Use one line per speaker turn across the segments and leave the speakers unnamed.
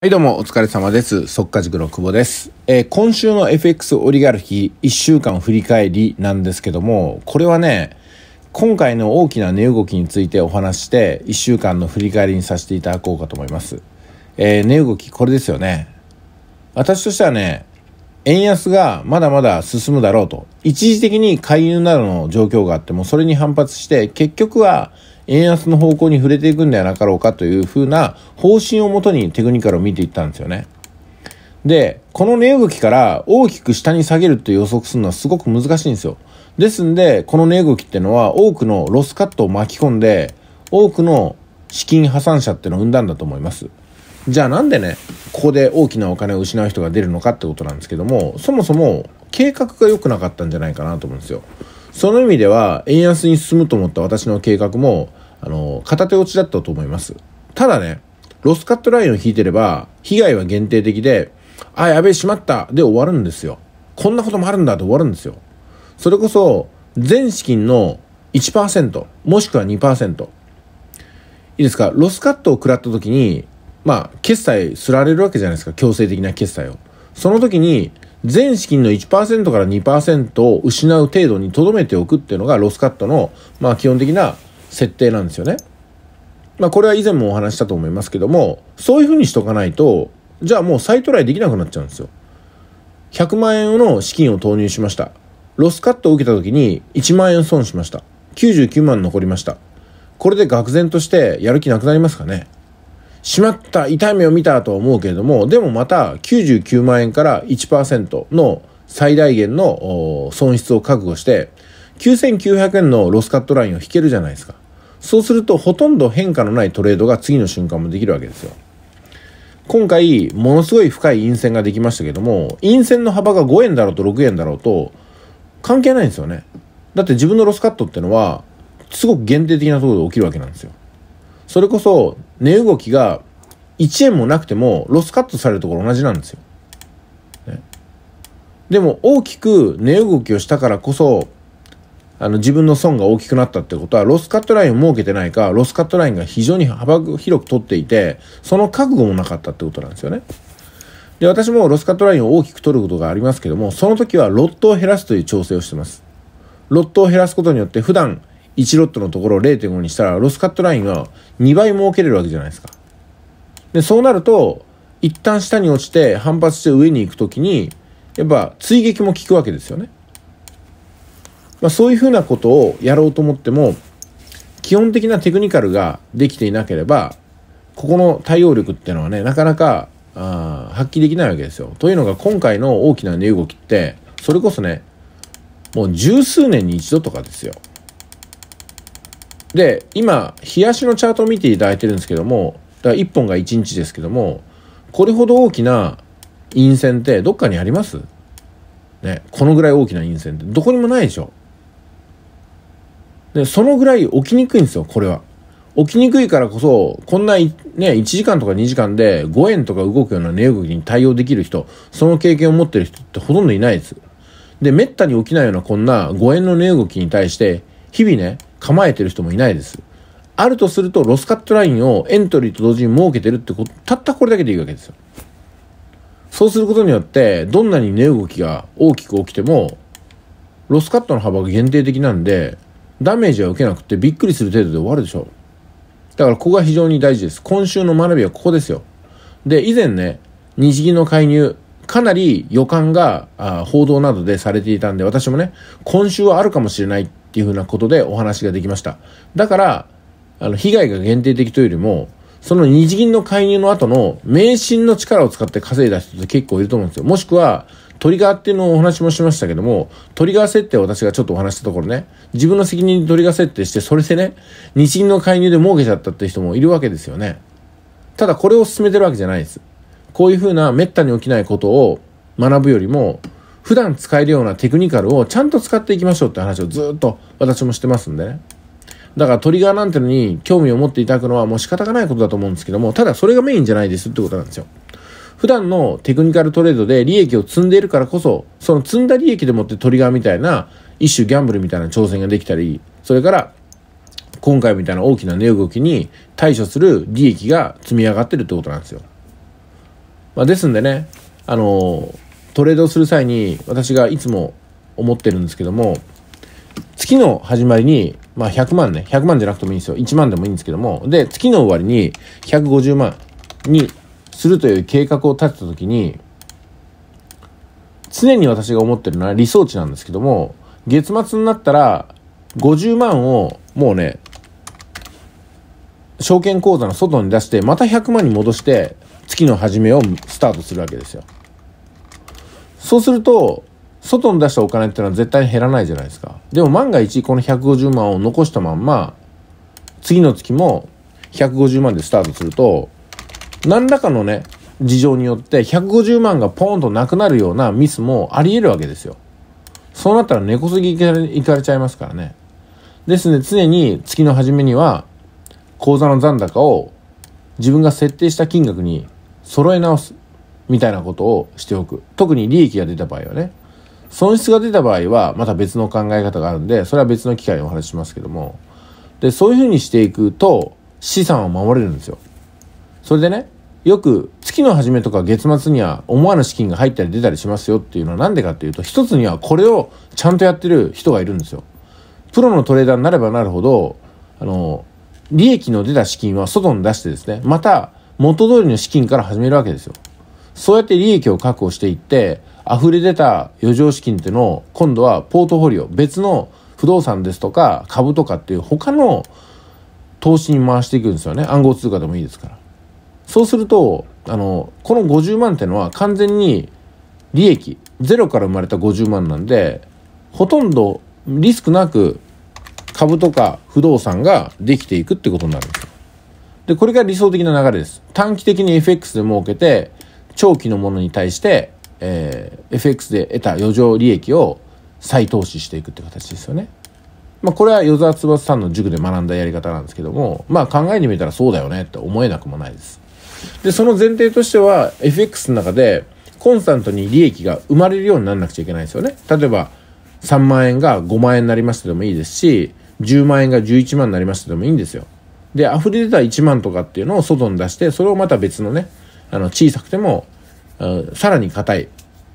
はいどうもお疲れ様です。速価塾の久保です、えー、今週の FX オリガルヒ1週間振り返りなんですけども、これはね、今回の大きな値動きについてお話して1週間の振り返りにさせていただこうかと思います。えー、値動きこれですよね。私としてはね、円安がまだまだ進むだろうと。一時的に介入などの状況があってもそれに反発して結局は円安の方向に触れていくんではなかろうかというふうな方針をもとにテクニカルを見ていったんですよね。で、この値動きから大きく下に下げるって予測するのはすごく難しいんですよ。ですんで、この値動きってのは多くのロスカットを巻き込んで、多くの資金破産者ってのを生んだんだと思います。じゃあなんでね、ここで大きなお金を失う人が出るのかってことなんですけども、そもそも計画が良くなかったんじゃないかなと思うんですよ。その意味では、円安に進むと思った私の計画も、あの、片手落ちだったと思います。ただね、ロスカットラインを引いてれば、被害は限定的で、あ、やべえ、しまったで終わるんですよ。こんなこともあるんだって終わるんですよ。それこそ、全資金の1%、もしくは2%。いいですか、ロスカットを食らった時に、まあ、決済すられるわけじゃないですか、強制的な決済を。その時に、全資金の1%から2%を失う程度に留めておくっていうのがロスカットの、まあ基本的な設定なんですよね。まあ、これは以前もお話したと思いますけども、そういうふうにしとかないと、じゃあもう再トライできなくなっちゃうんですよ。100万円の資金を投入しました。ロスカットを受けた時に1万円損しました。99万残りました。これで愕然としてやる気なくなりますかねしまった痛い目を見たと思うけれども、でもまた99万円から1%の最大限の損失を覚悟して9900円のロスカットラインを引けるじゃないですか。そうするとほとんど変化のないトレードが次の瞬間もできるわけですよ。今回、ものすごい深い陰線ができましたけども、陰線の幅が5円だろうと6円だろうと、関係ないんですよね。だって自分のロスカットってのは、すごく限定的なところで起きるわけなんですよ。それこそ、値動きが1円もなくても、ロスカットされるところ同じなんですよ。ね、でも、大きく値動きをしたからこそ、あの自分の損が大きくなったってことは、ロスカットラインを設けてないか、ロスカットラインが非常に幅広く取っていて、その覚悟もなかったってことなんですよね。で、私もロスカットラインを大きく取ることがありますけども、その時はロットを減らすという調整をしてます。ロットを減らすことによって、普段1ロットのところを0.5にしたら、ロスカットラインは2倍設けれるわけじゃないですか。で、そうなると、一旦下に落ちて反発して上に行くときに、やっぱ追撃も効くわけですよね。まあ、そういうふうなことをやろうと思っても、基本的なテクニカルができていなければ、ここの対応力っていうのはね、なかなかあ発揮できないわけですよ。というのが今回の大きな値動きって、それこそね、もう十数年に一度とかですよ。で、今、冷やしのチャートを見ていただいてるんですけども、だから1本が1日ですけども、これほど大きな陰線ってどっかにありますね、このぐらい大きな陰線ってどこにもないでしょ。で、そのぐらい起きにくいんですよ、これは。起きにくいからこそ、こんな、ね、1時間とか2時間で5円とか動くような値動きに対応できる人、その経験を持ってる人ってほとんどいないです。で、めったに起きないようなこんな5円の値動きに対して、日々ね、構えてる人もいないです。あるとすると、ロスカットラインをエントリーと同時に設けてるってこと、たったこれだけでいいわけですよ。そうすることによって、どんなに値動きが大きく起きても、ロスカットの幅が限定的なんで、ダメージは受けなくてびっくりする程度で終わるでしょだからここが非常に大事です。今週の学びはここですよ。で、以前ね、日銀の介入、かなり予感があ報道などでされていたんで、私もね、今週はあるかもしれないっていうふうなことでお話ができました。だから、あの、被害が限定的というよりも、その日銀の介入の後の迷信の力を使って稼いだ人って結構いると思うんですよ。もしくは、トリガーっていうのをお話もしましたけども、トリガー設定を私がちょっとお話したところね、自分の責任でトリガー設定して、それでね、日銀の介入で儲けちゃったって人もいるわけですよね。ただこれを進めてるわけじゃないです。こういうふうな滅多に起きないことを学ぶよりも、普段使えるようなテクニカルをちゃんと使っていきましょうって話をずっと私もしてますんでね。だからトリガーなんてのに興味を持っていただくのはもう仕方がないことだと思うんですけども、ただそれがメインじゃないですってことなんですよ。普段のテクニカルトレードで利益を積んでいるからこそ、その積んだ利益でもってトリガーみたいな、一種ギャンブルみたいな挑戦ができたり、それから、今回みたいな大きな値動きに対処する利益が積み上がってるってことなんですよ。まあ、ですんでね、あの、トレードする際に私がいつも思ってるんですけども、月の始まりに、まあ、100万ね、100万じゃなくてもいいんですよ。1万でもいいんですけども、で、月の終わりに150万にするという計画を立てた時に常に私が思ってるのは理想値なんですけども月末になったら50万をもうね証券口座の外に出してまた100万に戻して月の初めをスタートするわけですよそうすると外に出したお金っていうのは絶対に減らないじゃないですかでも万が一この150万を残したまんま次の月も150万でスタートすると何らかのね、事情によって150万がポーンとなくなるようなミスもあり得るわけですよ。そうなったら根こそぎいかれちゃいますからね。ですので常に月の初めには口座の残高を自分が設定した金額に揃え直すみたいなことをしておく。特に利益が出た場合はね。損失が出た場合はまた別の考え方があるんで、それは別の機会にお話ししますけども。で、そういうふうにしていくと資産を守れるんですよ。それでね、よく月の初めとか月末には思わぬ資金が入ったり出たりしますよっていうのは何でかっていうと、一つにはこれをちゃんとやってる人がいるんですよ。プロのトレーダーになればなるほど、あの、利益の出た資金は外に出してですね、また元通りの資金から始めるわけですよ。そうやって利益を確保していって、溢れ出た余剰資金っていうのを今度はポートフォリオ、別の不動産ですとか株とかっていう他の投資に回していくんですよね。暗号通貨でもいいですから。そうすると、あの、この50万っていうのは完全に利益、ゼロから生まれた50万なんで、ほとんどリスクなく株とか不動産ができていくってことになるんですよ。で、これが理想的な流れです。短期的に FX で儲けて、長期のものに対して、えー、FX で得た余剰利益を再投資していくって形ですよね。まあ、これは与沢翼さんの塾で学んだやり方なんですけども、まあ、考えてみたらそうだよねって思えなくもないです。で、その前提としては、FX の中で、コンスタントに利益が生まれるようにならなくちゃいけないですよね。例えば、3万円が5万円になりましてでもいいですし、10万円が11万になりましたでもいいんですよ。で、溢れ出た1万とかっていうのを外に出して、それをまた別のね、あの、小さくても、さらに硬い、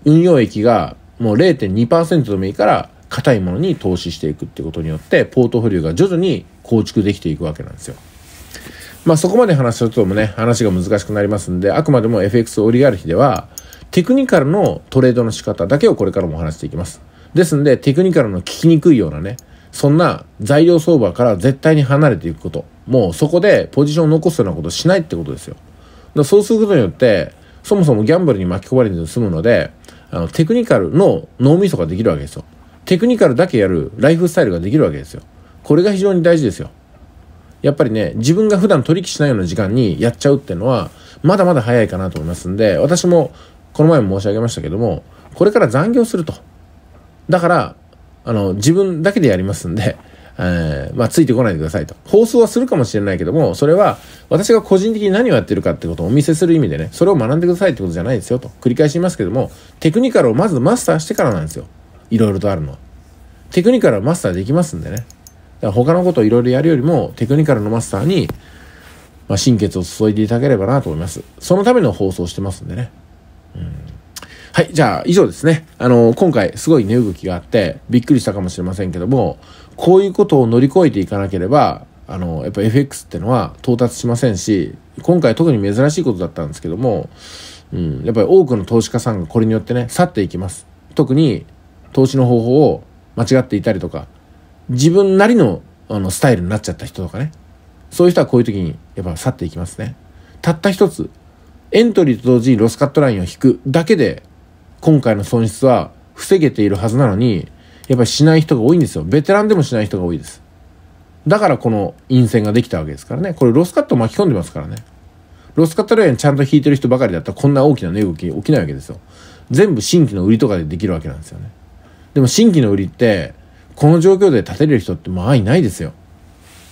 運用益がもう0.2%でもいいから、硬いものに投資していくってことによって、ポートフォリオが徐々に構築できていくわけなんですよ。まあ、そこまで話するともね、話が難しくなりますんで、あくまでも FX オリガルヒでは、テクニカルのトレードの仕方だけをこれからも話していきます。ですんで、テクニカルの聞きにくいようなね、そんな材料相場から絶対に離れていくこと。もうそこでポジションを残すようなことをしないってことですよ。だそうすることによって、そもそもギャンブルに巻き込まれて済むので、あの、テクニカルの脳みそができるわけですよ。テクニカルだけやるライフスタイルができるわけですよ。これが非常に大事ですよ。やっぱりね、自分が普段取引しないような時間にやっちゃうっていうのは、まだまだ早いかなと思いますんで、私も、この前も申し上げましたけども、これから残業すると。だから、あの、自分だけでやりますんで、えー、まあ、ついてこないでくださいと。放送はするかもしれないけども、それは、私が個人的に何をやってるかってことをお見せする意味でね、それを学んでくださいってことじゃないですよと。繰り返し言いますけども、テクニカルをまずマスターしてからなんですよ。いろいろとあるのは。テクニカルはマスターできますんでね。他のことをいろいろやるよりも、テクニカルのマスターに、まあ、心血を注いでいただければなと思います。そのための放送してますんでね。うん、はい、じゃあ以上ですね。あの、今回すごい値動きがあって、びっくりしたかもしれませんけども、こういうことを乗り越えていかなければ、あの、やっぱ FX ってのは到達しませんし、今回特に珍しいことだったんですけども、うん、やっぱり多くの投資家さんがこれによってね、去っていきます。特に投資の方法を間違っていたりとか、自分なりのあのスタイルになっちゃった人とかねそういう人はこういう時にやっぱ去っていきますねたった一つエントリーと同時にロスカットラインを引くだけで今回の損失は防げているはずなのにやっぱりしない人が多いんですよベテランでもしない人が多いですだからこの陰線ができたわけですからねこれロスカット巻き込んでますからねロスカットラインちゃんと引いてる人ばかりだったらこんな大きな値動き起きないわけですよ全部新規の売りとかでできるわけなんですよねでも新規の売りってこの状況で立てれる人ってまあいないですよ。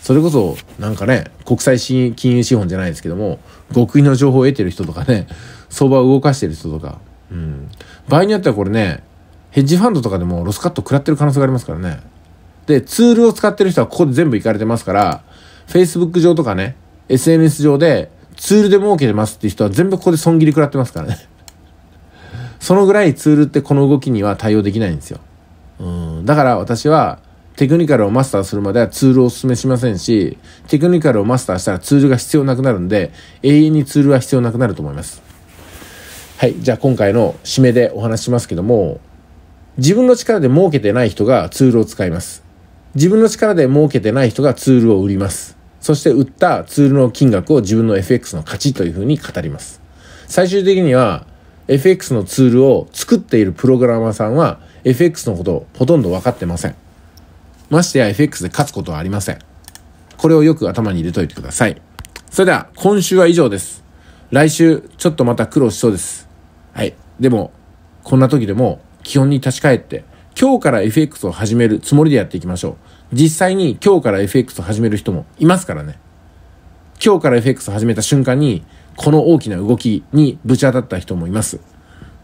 それこそ、なんかね、国際金融資本じゃないですけども、極意の情報を得てる人とかね、相場を動かしてる人とか、うん。場合によってはこれね、ヘッジファンドとかでもロスカット食らってる可能性がありますからね。で、ツールを使ってる人はここで全部行かれてますから、Facebook 上とかね、SNS 上でツールで儲けてますっていう人は全部ここで損切り食らってますからね。そのぐらいツールってこの動きには対応できないんですよ。うん、だから私はテクニカルをマスターするまではツールをお勧めしませんし、テクニカルをマスターしたらツールが必要なくなるんで、永遠にツールは必要なくなると思います。はい。じゃあ今回の締めでお話しますけども、自分の力で儲けてない人がツールを使います。自分の力で儲けてない人がツールを売ります。そして売ったツールの金額を自分の FX の価値というふうに語ります。最終的には FX のツールを作っているプログラマーさんは FX のことをほとんど分かってません。ましてや FX で勝つことはありません。これをよく頭に入れといてください。それでは、今週は以上です。来週、ちょっとまた苦労しそうです。はい。でも、こんな時でも、基本に立ち返って、今日から FX を始めるつもりでやっていきましょう。実際に今日から FX を始める人もいますからね。今日から FX を始めた瞬間に、この大きな動きにぶち当たった人もいます。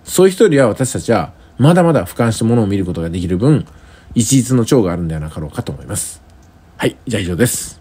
そういう人よりは私たちはまだまだ俯瞰して物を見ることができる分、一律の長があるんではなかろうかと思います。はい、じゃあ以上です。